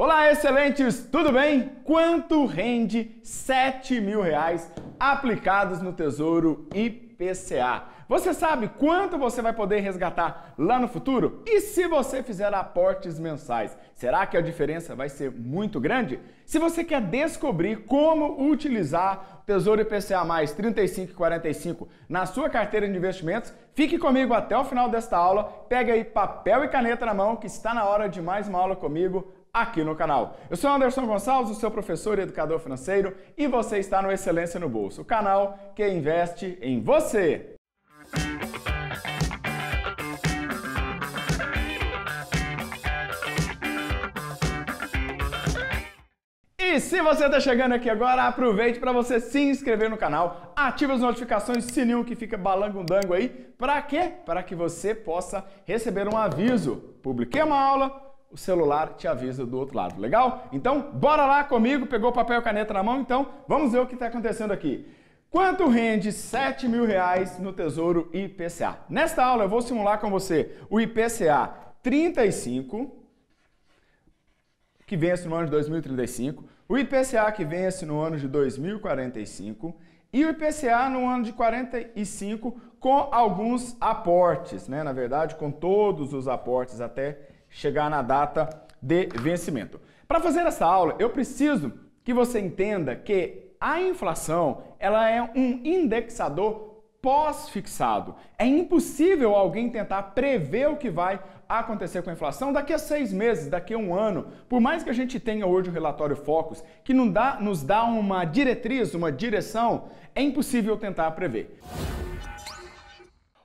Olá, excelentes! Tudo bem? Quanto rende 7 mil reais aplicados no Tesouro IPCA? Você sabe quanto você vai poder resgatar lá no futuro? E se você fizer aportes mensais, será que a diferença vai ser muito grande? Se você quer descobrir como utilizar o Tesouro IPCA mais 3545 na sua carteira de investimentos, fique comigo até o final desta aula, pega aí papel e caneta na mão que está na hora de mais uma aula comigo aqui no canal. Eu sou Anderson Gonçalves, o seu professor e educador financeiro, e você está no Excelência no Bolso, o canal que investe em você. E se você está chegando aqui agora, aproveite para você se inscrever no canal, ative as notificações, sininho que fica balangundango aí. Para quê? Para que você possa receber um aviso. Publiquei uma aula, o celular te avisa do outro lado. Legal? Então, bora lá comigo. Pegou papel e caneta na mão? Então, vamos ver o que está acontecendo aqui. Quanto rende 7 mil reais no Tesouro IPCA? Nesta aula, eu vou simular com você o IPCA 35, que vence no ano de 2035, o IPCA que vence no ano de 2045 e o IPCA no ano de 45 com alguns aportes, né? Na verdade, com todos os aportes até chegar na data de vencimento. Para fazer essa aula, eu preciso que você entenda que a inflação ela é um indexador pós-fixado. É impossível alguém tentar prever o que vai acontecer com a inflação daqui a seis meses, daqui a um ano. Por mais que a gente tenha hoje o relatório Focus, que não dá, nos dá uma diretriz, uma direção, é impossível tentar prever.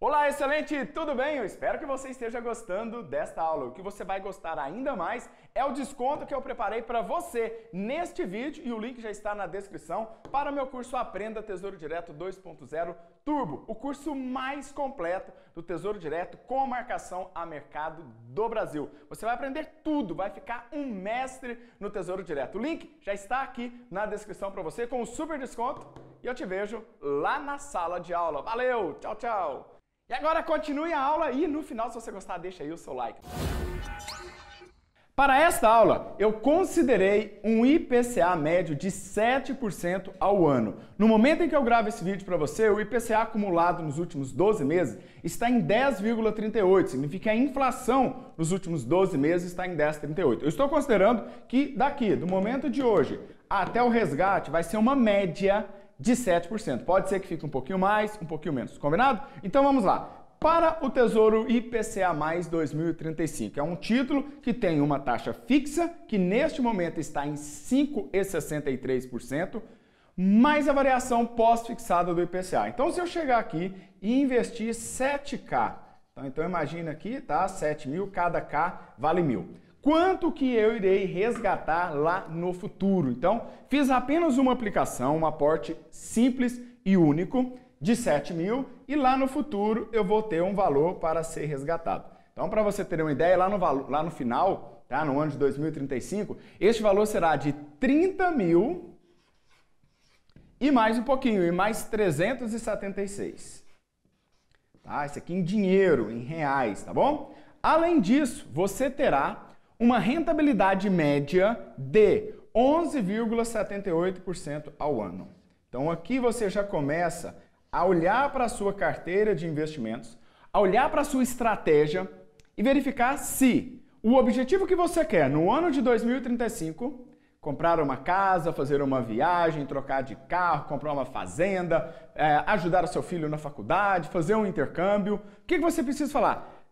Olá, excelente! Tudo bem? Eu espero que você esteja gostando desta aula. O que você vai gostar ainda mais é o desconto que eu preparei para você neste vídeo e o link já está na descrição para o meu curso Aprenda Tesouro Direto 2.0 Turbo, o curso mais completo do Tesouro Direto com marcação a mercado do Brasil. Você vai aprender tudo, vai ficar um mestre no Tesouro Direto. O link já está aqui na descrição para você com um super desconto e eu te vejo lá na sala de aula. Valeu! Tchau, tchau! E agora continue a aula e no final, se você gostar, deixa aí o seu like. Para esta aula, eu considerei um IPCA médio de 7% ao ano. No momento em que eu gravo esse vídeo para você, o IPCA acumulado nos últimos 12 meses está em 10,38. Significa que a inflação nos últimos 12 meses está em 10,38. Eu estou considerando que daqui, do momento de hoje até o resgate, vai ser uma média de 7%. Pode ser que fique um pouquinho mais, um pouquinho menos, combinado? Então vamos lá. Para o Tesouro IPCA 2035, é um título que tem uma taxa fixa, que neste momento está em 5,63%, mais a variação pós-fixada do IPCA. Então, se eu chegar aqui e investir 7K, então, então imagina aqui, tá? 7 mil, cada K vale mil quanto que eu irei resgatar lá no futuro. Então, fiz apenas uma aplicação, um aporte simples e único de 7 mil e lá no futuro eu vou ter um valor para ser resgatado. Então, para você ter uma ideia, lá no, lá no final, tá? no ano de 2035, este valor será de 30 mil e mais um pouquinho, e mais 376. Tá? Isso aqui em dinheiro, em reais, tá bom? Além disso, você terá uma rentabilidade média de 11,78% ao ano. Então aqui você já começa a olhar para a sua carteira de investimentos, a olhar para a sua estratégia e verificar se o objetivo que você quer no ano de 2035, comprar uma casa, fazer uma viagem, trocar de carro, comprar uma fazenda, é, ajudar o seu filho na faculdade, fazer um intercâmbio, o que, que você precisa falar?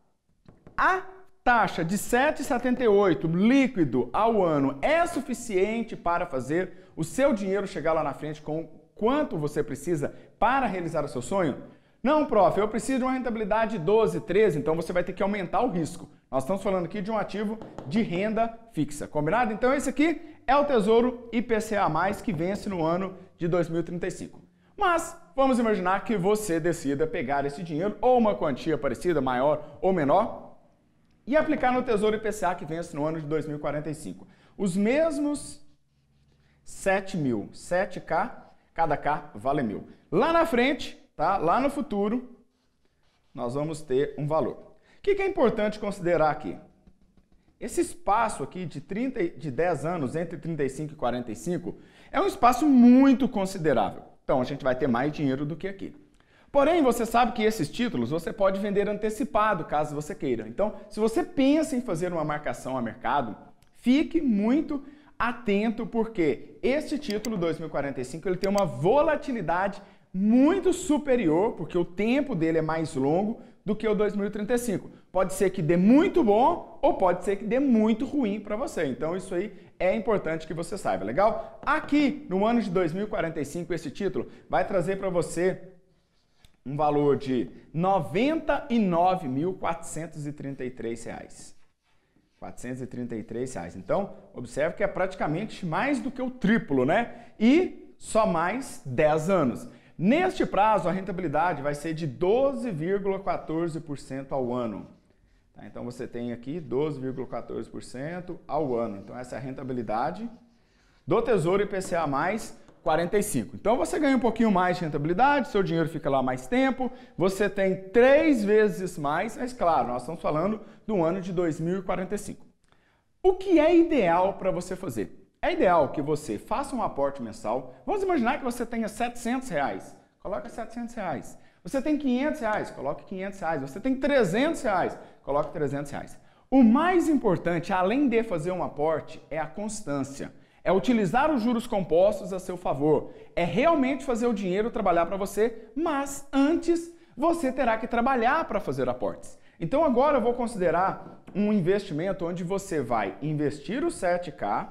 A Taxa de 7,78 líquido ao ano é suficiente para fazer o seu dinheiro chegar lá na frente com quanto você precisa para realizar o seu sonho? Não, prof, eu preciso de uma rentabilidade de 12, 13, então você vai ter que aumentar o risco. Nós estamos falando aqui de um ativo de renda fixa, combinado? Então esse aqui é o Tesouro IPCA+, que vence no ano de 2035. Mas vamos imaginar que você decida pegar esse dinheiro ou uma quantia parecida, maior ou menor, e aplicar no Tesouro IPCA que vence no ano de 2045. Os mesmos 7 mil, 7K, cada K vale mil. Lá na frente, tá? lá no futuro, nós vamos ter um valor. O que, que é importante considerar aqui? Esse espaço aqui de, 30, de 10 anos, entre 35 e 45, é um espaço muito considerável. Então, a gente vai ter mais dinheiro do que aqui. Porém, você sabe que esses títulos você pode vender antecipado, caso você queira. Então, se você pensa em fazer uma marcação a mercado, fique muito atento porque este título 2045 ele tem uma volatilidade muito superior, porque o tempo dele é mais longo do que o 2035. Pode ser que dê muito bom ou pode ser que dê muito ruim para você. Então isso aí é importante que você saiba, legal? Aqui no ano de 2045 esse título vai trazer para você um valor de R$ 99.433. R$ Então, observe que é praticamente mais do que o triplo, né? E só mais 10 anos. Neste prazo, a rentabilidade vai ser de 12,14% ao ano. Tá? Então, você tem aqui 12,14% ao ano. Então, essa é a rentabilidade do Tesouro IPCA+, 45. Então você ganha um pouquinho mais de rentabilidade, seu dinheiro fica lá mais tempo, você tem três vezes mais, mas claro, nós estamos falando do ano de 2045. O que é ideal para você fazer? É ideal que você faça um aporte mensal. Vamos imaginar que você tenha 700 reais. Coloca 700 reais. Você tem 500 reais. Coloque 500 reais. Você tem 300 reais. Coloque 300 reais. O mais importante, além de fazer um aporte, é a constância é utilizar os juros compostos a seu favor, é realmente fazer o dinheiro trabalhar para você, mas antes você terá que trabalhar para fazer aportes. Então agora eu vou considerar um investimento onde você vai investir os 7K,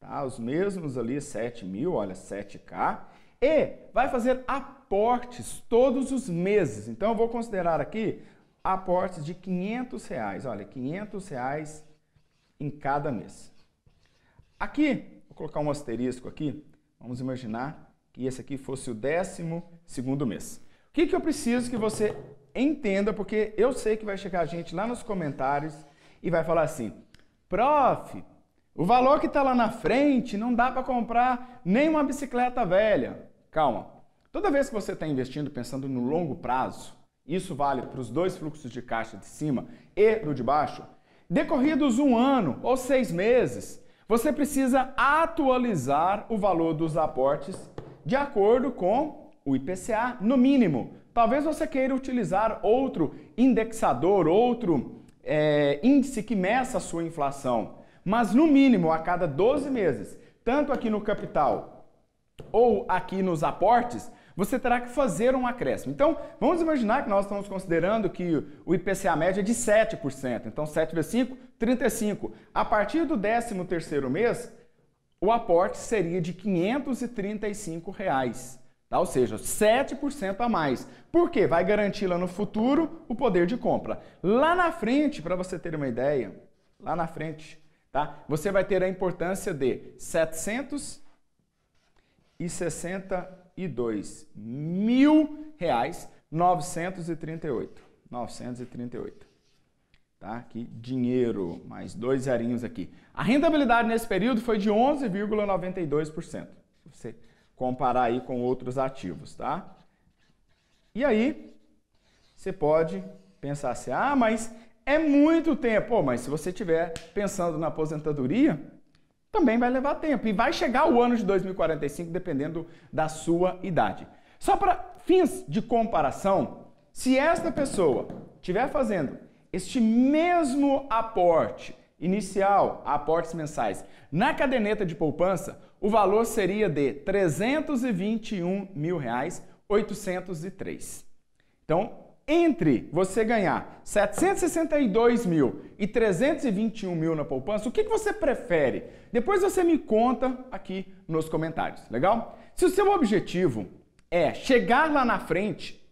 tá? os mesmos ali 7 mil, olha 7K, e vai fazer aportes todos os meses. Então eu vou considerar aqui aportes de 500 reais, olha 500 reais em cada mês. Aqui colocar um asterisco aqui. Vamos imaginar que esse aqui fosse o 12 segundo mês. O que, que eu preciso que você entenda, porque eu sei que vai chegar a gente lá nos comentários e vai falar assim, prof, o valor que está lá na frente não dá para comprar nem uma bicicleta velha. Calma. Toda vez que você está investindo pensando no longo prazo, isso vale para os dois fluxos de caixa de cima e do de baixo, decorridos um ano ou seis meses, você precisa atualizar o valor dos aportes de acordo com o IPCA, no mínimo. Talvez você queira utilizar outro indexador, outro é, índice que meça a sua inflação, mas no mínimo a cada 12 meses, tanto aqui no capital ou aqui nos aportes, você terá que fazer um acréscimo. Então, vamos imaginar que nós estamos considerando que o IPCA médio é de 7%. Então, 7 vezes 5, 35. A partir do 13º mês, o aporte seria de R$ 535. Reais. Tá? Ou seja, 7% a mais. Por quê? Vai garantir lá no futuro o poder de compra. Lá na frente, para você ter uma ideia, lá na frente, tá? Você vai ter a importância de 760 e dois mil reais novecentos e trinta e oito, novecentos e trinta e oito, Tá? Aqui, dinheiro, mais dois zerinhos aqui. A rentabilidade nesse período foi de 11,92%. Se você comparar aí com outros ativos, tá? E aí, você pode pensar assim, ah, mas é muito tempo. Pô, mas se você estiver pensando na aposentadoria, também vai levar tempo e vai chegar o ano de 2045 dependendo da sua idade. Só para fins de comparação, se esta pessoa estiver fazendo este mesmo aporte inicial, aportes mensais, na caderneta de poupança, o valor seria de R$ mil reais Então, entre você ganhar 762 mil e 321 mil na poupança, o que, que você prefere? Depois você me conta aqui nos comentários, legal? Se o seu objetivo é chegar lá na frente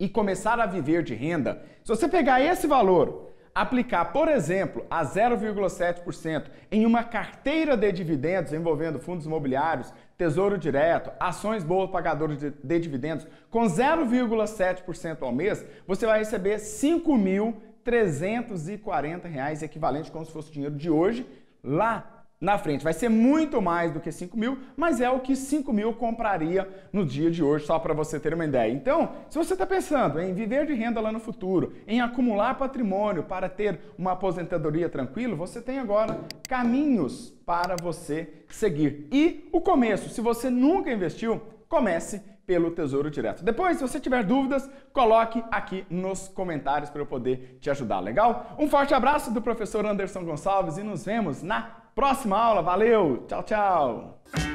e começar a viver de renda, se você pegar esse valor Aplicar, por exemplo, a 0,7% em uma carteira de dividendos envolvendo fundos imobiliários, tesouro direto, ações boas pagadoras de, de dividendos, com 0,7% ao mês, você vai receber R$ 5.340, equivalente como se fosse dinheiro de hoje, lá na frente. Vai ser muito mais do que 5 mil, mas é o que 5 mil compraria no dia de hoje, só para você ter uma ideia. Então, se você está pensando em viver de renda lá no futuro, em acumular patrimônio para ter uma aposentadoria tranquila, você tem agora caminhos para você seguir. E o começo, se você nunca investiu, comece pelo Tesouro Direto. Depois, se você tiver dúvidas, coloque aqui nos comentários para eu poder te ajudar, legal? Um forte abraço do professor Anderson Gonçalves e nos vemos na próxima aula. Valeu! Tchau, tchau!